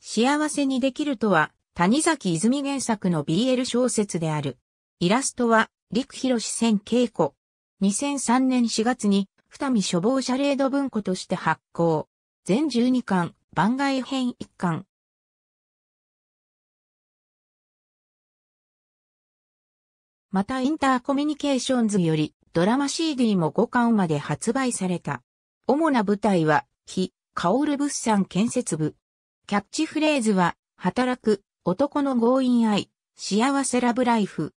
幸せにできるとは、谷崎泉原作の BL 小説である。イラストは、陸広志千恵子。2003年4月に、二見処方者レード文庫として発行。全12巻、番外編1巻。またインターコミュニケーションズより、ドラマ CD も5巻まで発売された。主な舞台は、非、カオル物産建設部、キャッチフレーズは、働く、男の強引愛、幸せラブライフ。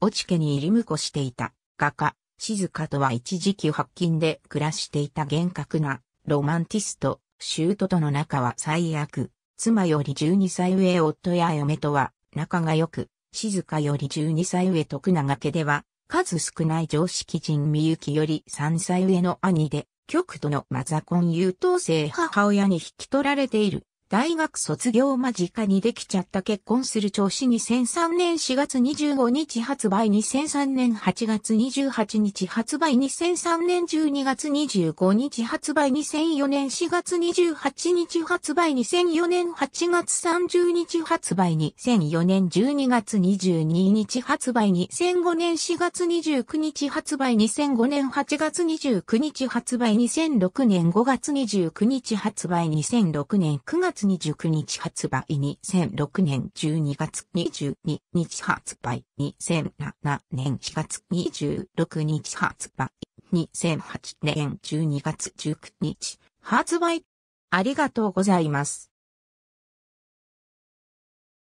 落ち家に入り婿していた画家、静香とは一時期白金で暮らしていた厳格なロマンティスト、シュートとの仲は最悪。妻より12歳上夫や嫁とは仲が良く、静香より12歳上徳永家では数少ない常識人みゆきより3歳上の兄で、極度のマザコン優等生母親に引き取られている。大学卒業間近にできちゃった結婚する調子2003年4月25日発売2003年8月28日発売2003年12月25日発売2004年4月28日発売2004年8月30日発売2004年12月22日発売2005年4月29日発売2005年8月29日発売2006年5月29日発売2006年9月月29日発売2006年12月22日発売2007年4月26日発売2008年12月19日発売ありがとうございます。